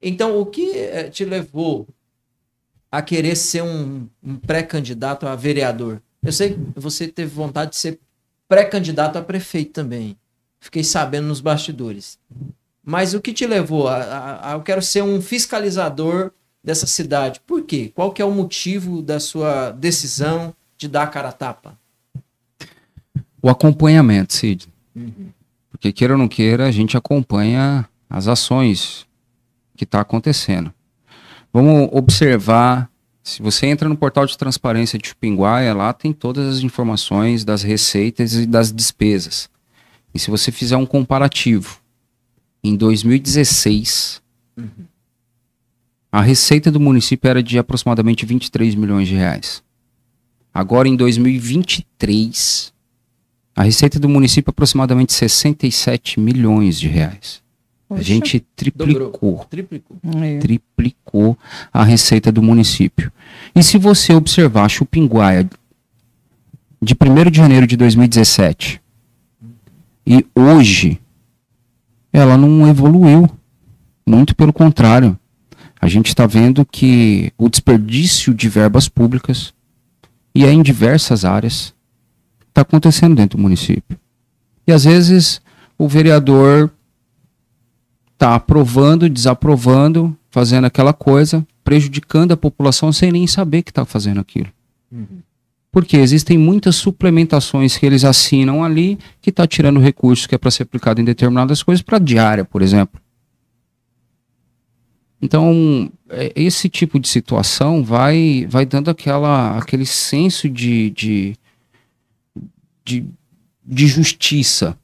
Então, o que eh, te levou a querer ser um, um pré-candidato a vereador? Eu sei que você teve vontade de ser pré-candidato a prefeito também. Fiquei sabendo nos bastidores. Mas o que te levou a, a, a, eu quero ser um fiscalizador dessa cidade? Por quê? Qual que é o motivo da sua decisão de dar a cara a tapa? O acompanhamento, Cid. Uhum. Porque queira ou não queira, a gente acompanha as ações que está acontecendo. Vamos observar. Se você entra no portal de transparência de Chupinguaia, lá tem todas as informações das receitas e das despesas. E se você fizer um comparativo, em 2016, uhum. a receita do município era de aproximadamente 23 milhões de reais. Agora, em 2023, a receita do município é aproximadamente 67 milhões de reais a gente triplicou, triplicou. É. triplicou a receita do município. E se você observar Chupinguaia de 1 de janeiro de 2017 e hoje, ela não evoluiu. Muito pelo contrário. A gente está vendo que o desperdício de verbas públicas, e é em diversas áreas, está acontecendo dentro do município. E às vezes o vereador tá aprovando, desaprovando, fazendo aquela coisa, prejudicando a população sem nem saber que está fazendo aquilo. Uhum. Porque existem muitas suplementações que eles assinam ali que está tirando recursos que é para ser aplicado em determinadas coisas para diária, por exemplo. Então, é, esse tipo de situação vai, vai dando aquela, aquele senso de, de, de, de justiça.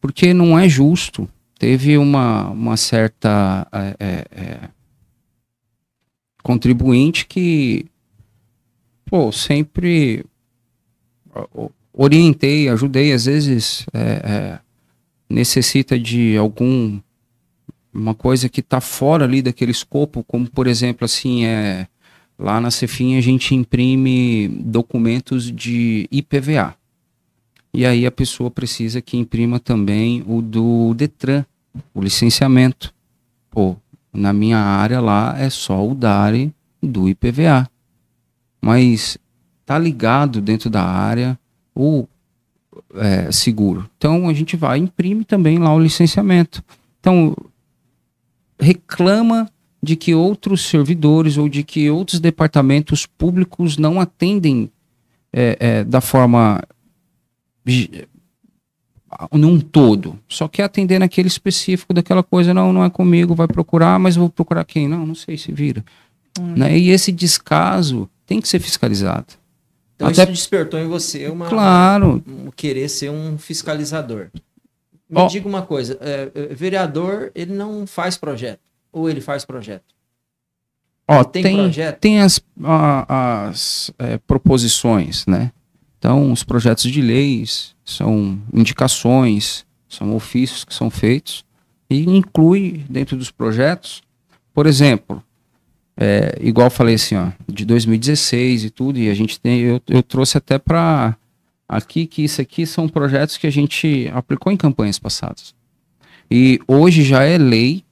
Porque não é justo teve uma, uma certa é, é, é contribuinte que pô, sempre orientei, ajudei, às vezes é, é, necessita de algum uma coisa que está fora ali daquele escopo, como por exemplo assim é lá na Cefin a gente imprime documentos de IPVA, e aí a pessoa precisa que imprima também o do Detran, o licenciamento. Pô, na minha área lá é só o DARE do IPVA. Mas tá ligado dentro da área o é, seguro. Então a gente vai imprime também lá o licenciamento. Então reclama de que outros servidores ou de que outros departamentos públicos não atendem é, é, da forma num todo. Só que atender naquele específico daquela coisa, não, não é comigo, vai procurar, mas vou procurar quem? Não, não sei, se vira. Hum. Né? E esse descaso tem que ser fiscalizado. Então Até... isso despertou em você uma, claro. um querer ser um fiscalizador. Me oh. diga uma coisa, é, é, vereador, ele não faz projeto, ou ele faz projeto? Ó, tem, tem, tem as, as é, proposições, né? Então, os projetos de leis são indicações, são ofícios que são feitos e inclui dentro dos projetos, por exemplo, é, igual falei assim, ó, de 2016 e tudo, e a gente tem, eu, eu trouxe até para aqui que isso aqui são projetos que a gente aplicou em campanhas passadas. E hoje já é lei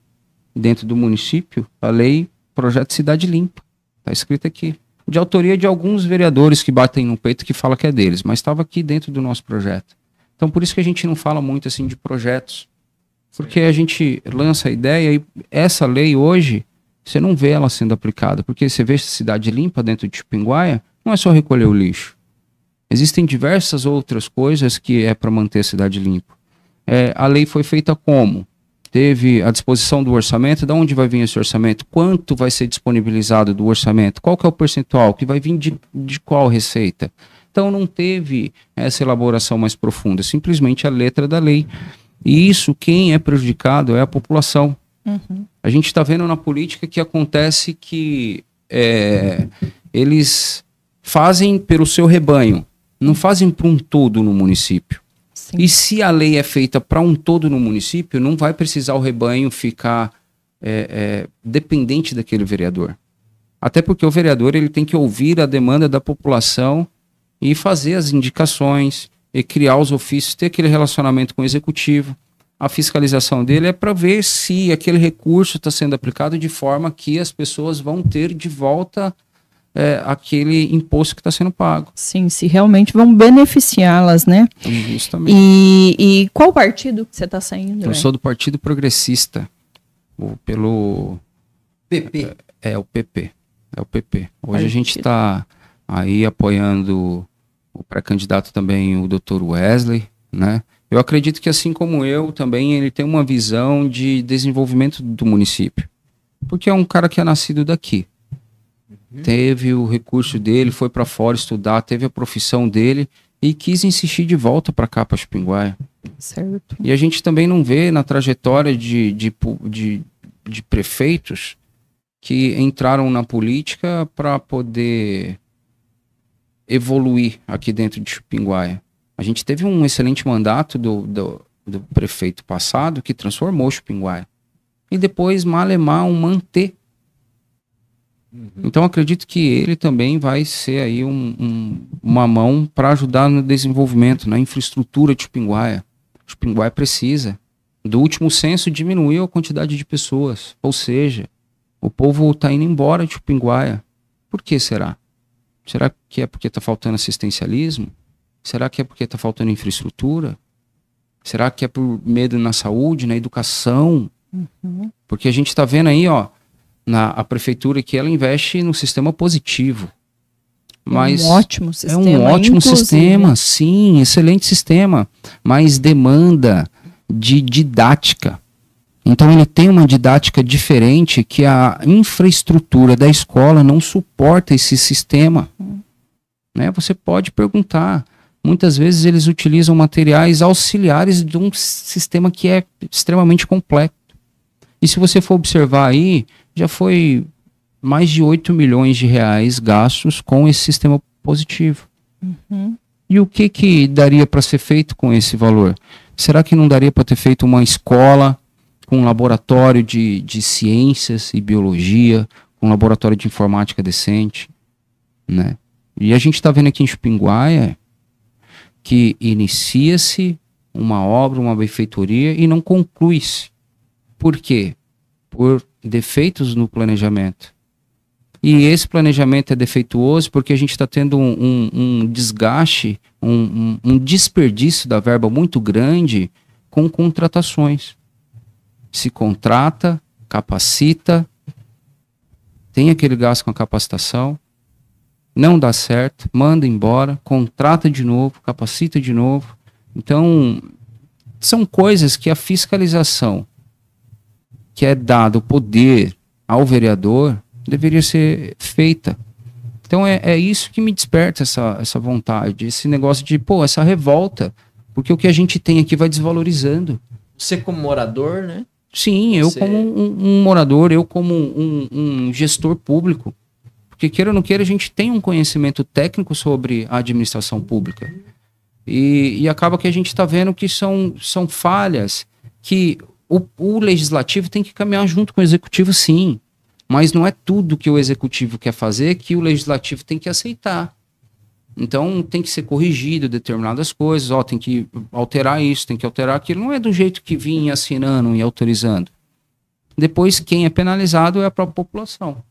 dentro do município, a lei Projeto Cidade Limpa, está escrito aqui de autoria de alguns vereadores que batem no peito que fala que é deles, mas estava aqui dentro do nosso projeto. Então por isso que a gente não fala muito assim de projetos, porque a gente lança a ideia e essa lei hoje você não vê ela sendo aplicada, porque você vê essa cidade limpa dentro de Chipinguaia, não é só recolher o lixo. Existem diversas outras coisas que é para manter a cidade limpa. É, a lei foi feita como? teve a disposição do orçamento, de onde vai vir esse orçamento, quanto vai ser disponibilizado do orçamento, qual que é o percentual, que vai vir de, de qual receita. Então não teve essa elaboração mais profunda, simplesmente a letra da lei. E isso, quem é prejudicado é a população. Uhum. A gente está vendo na política que acontece que é, eles fazem pelo seu rebanho, não fazem para um todo no município. Sim. E se a lei é feita para um todo no município, não vai precisar o rebanho ficar é, é, dependente daquele vereador. Até porque o vereador ele tem que ouvir a demanda da população e fazer as indicações e criar os ofícios, ter aquele relacionamento com o executivo. A fiscalização dele é para ver se aquele recurso está sendo aplicado de forma que as pessoas vão ter de volta é, aquele imposto que está sendo pago. Sim, se realmente vão beneficiá-las, né? Justamente. E, e qual partido que você está saindo? Eu é? sou do Partido Progressista, o, pelo... PP. É, é, o PP. É o PP. Hoje a gente está aí apoiando o pré-candidato também, o doutor Wesley, né? Eu acredito que assim como eu também, ele tem uma visão de desenvolvimento do município. Porque é um cara que é nascido daqui. Teve o recurso dele, foi para fora estudar, teve a profissão dele e quis insistir de volta para cá, para Chupinguaia. Certo. E a gente também não vê na trajetória de, de, de, de prefeitos que entraram na política para poder evoluir aqui dentro de Chupinguaia. A gente teve um excelente mandato do, do, do prefeito passado que transformou Chupinguaia. E depois, Malemar, um manter Uhum. Então acredito que ele também vai ser aí um, um, uma mão para ajudar no desenvolvimento, na infraestrutura de Pinguaia. Pinguaia precisa. Do último censo diminuiu a quantidade de pessoas, ou seja, o povo está indo embora de Pinguaia. Por que será? Será que é porque está faltando assistencialismo? Será que é porque está faltando infraestrutura? Será que é por medo na saúde, na educação? Uhum. Porque a gente está vendo aí, ó, na a prefeitura que ela investe no sistema positivo. Mas um ótimo sistema. É um é ótimo inclusive. sistema, sim, excelente sistema, mas demanda de didática. Então ele tem uma didática diferente que a infraestrutura da escola não suporta esse sistema. Né? Você pode perguntar. Muitas vezes eles utilizam materiais auxiliares de um sistema que é extremamente complexo. E se você for observar aí, já foi mais de 8 milhões de reais gastos com esse sistema positivo. Uhum. E o que, que daria para ser feito com esse valor? Será que não daria para ter feito uma escola com um laboratório de, de ciências e biologia, com um laboratório de informática decente? Né? E a gente está vendo aqui em Chupinguaia que inicia-se uma obra, uma benfeitoria e não conclui-se. Por quê? Por defeitos no planejamento. E esse planejamento é defeituoso porque a gente está tendo um, um, um desgaste, um, um, desperdício da verba muito grande com contratações. Se contrata, capacita, tem aquele gasto com a capacitação, não dá certo, manda embora, contrata de novo, capacita de novo. Então, são coisas que a fiscalização que é dado poder ao vereador deveria ser feita. Então é, é isso que me desperta essa, essa vontade, esse negócio de, pô, essa revolta, porque o que a gente tem aqui vai desvalorizando. Você como morador, né? Sim, eu como um, um, morador, eu como um, um gestor público, porque queira ou não queira, a gente tem um conhecimento técnico sobre a administração pública. E, e acaba que a gente está vendo que são, são falhas que o, o legislativo tem que caminhar junto com o executivo, sim. Mas não é tudo que o executivo quer fazer que o legislativo tem que aceitar. Então tem que ser corrigido determinadas coisas, ó, tem que alterar isso, tem que alterar aquilo. Não é do jeito que vinha assinando e autorizando. Depois, quem é penalizado é a própria população.